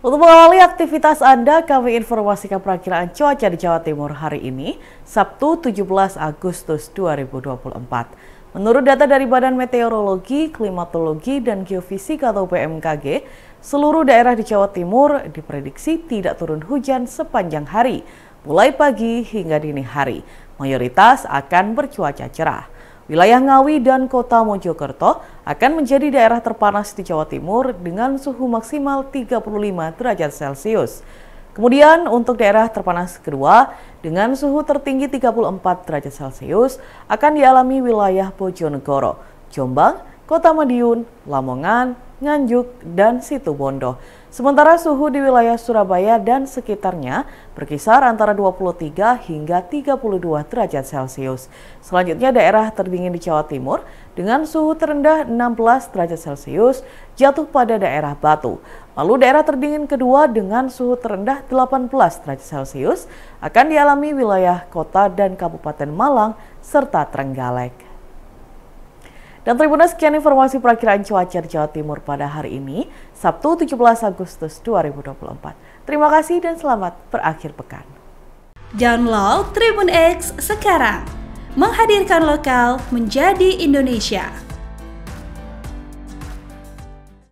Untuk mengawali aktivitas Anda, kami informasikan perakiraan cuaca di Jawa Timur hari ini, Sabtu 17 Agustus 2024. Menurut data dari Badan Meteorologi, Klimatologi, dan Geofisika atau BMKG, seluruh daerah di Jawa Timur diprediksi tidak turun hujan sepanjang hari, mulai pagi hingga dini hari. Mayoritas akan bercuaca cerah. Wilayah Ngawi dan Kota Mojokerto akan menjadi daerah terpanas di Jawa Timur dengan suhu maksimal 35 derajat Celcius. Kemudian untuk daerah terpanas kedua dengan suhu tertinggi 34 derajat Celcius akan dialami wilayah Bojonegoro, Jombang, Kota Madiun, Lamongan, Nganjuk, dan Situbondo. Sementara suhu di wilayah Surabaya dan sekitarnya berkisar antara 23 hingga 32 derajat Celcius. Selanjutnya daerah terdingin di Jawa Timur dengan suhu terendah 16 derajat Celcius jatuh pada daerah Batu. Lalu daerah terdingin kedua dengan suhu terendah 18 derajat Celcius akan dialami wilayah kota dan Kabupaten Malang serta Trenggalek. Dan Tribunal sekian informasi perakhiran cuaca Jawa Timur pada hari ini, Sabtu 17 Agustus 2024. Terima kasih dan selamat berakhir pekan. Download Tribun X sekarang, menghadirkan lokal menjadi Indonesia.